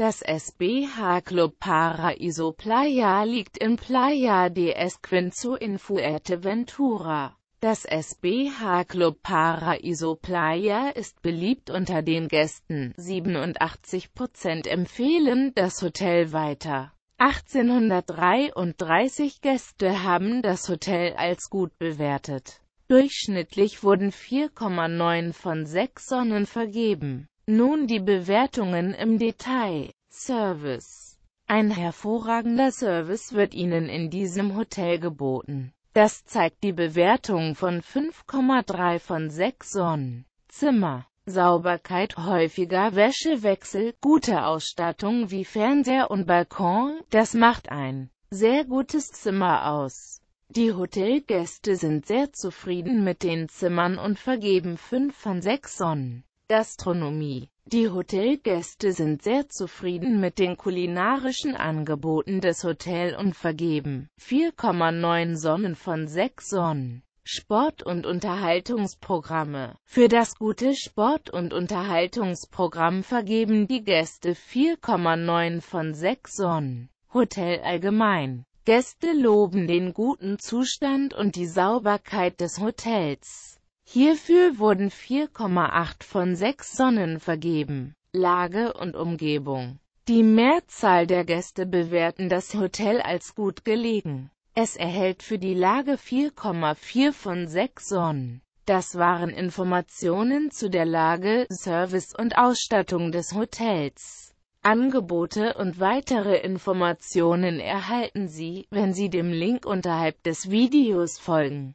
Das SBH Club Paraiso Playa liegt in Playa de Esquinzo in Fuerteventura. Das SBH Club Paraiso Playa ist beliebt unter den Gästen. 87% empfehlen das Hotel weiter. 1833 Gäste haben das Hotel als gut bewertet. Durchschnittlich wurden 4,9 von 6 Sonnen vergeben. Nun die Bewertungen im Detail. Service Ein hervorragender Service wird Ihnen in diesem Hotel geboten. Das zeigt die Bewertung von 5,3 von 6 Sonnen. Zimmer Sauberkeit, häufiger Wäschewechsel, gute Ausstattung wie Fernseher und Balkon, das macht ein sehr gutes Zimmer aus. Die Hotelgäste sind sehr zufrieden mit den Zimmern und vergeben 5 von 6 Sonnen. Gastronomie Die Hotelgäste sind sehr zufrieden mit den kulinarischen Angeboten des Hotels und vergeben 4,9 Sonnen von 6 Sonnen. Sport- und Unterhaltungsprogramme Für das gute Sport- und Unterhaltungsprogramm vergeben die Gäste 4,9 von 6 Sonnen. Hotel allgemein Gäste loben den guten Zustand und die Sauberkeit des Hotels. Hierfür wurden 4,8 von 6 Sonnen vergeben. Lage und Umgebung Die Mehrzahl der Gäste bewerten das Hotel als gut gelegen. Es erhält für die Lage 4,4 von 6 Sonnen. Das waren Informationen zu der Lage, Service und Ausstattung des Hotels. Angebote und weitere Informationen erhalten Sie, wenn Sie dem Link unterhalb des Videos folgen.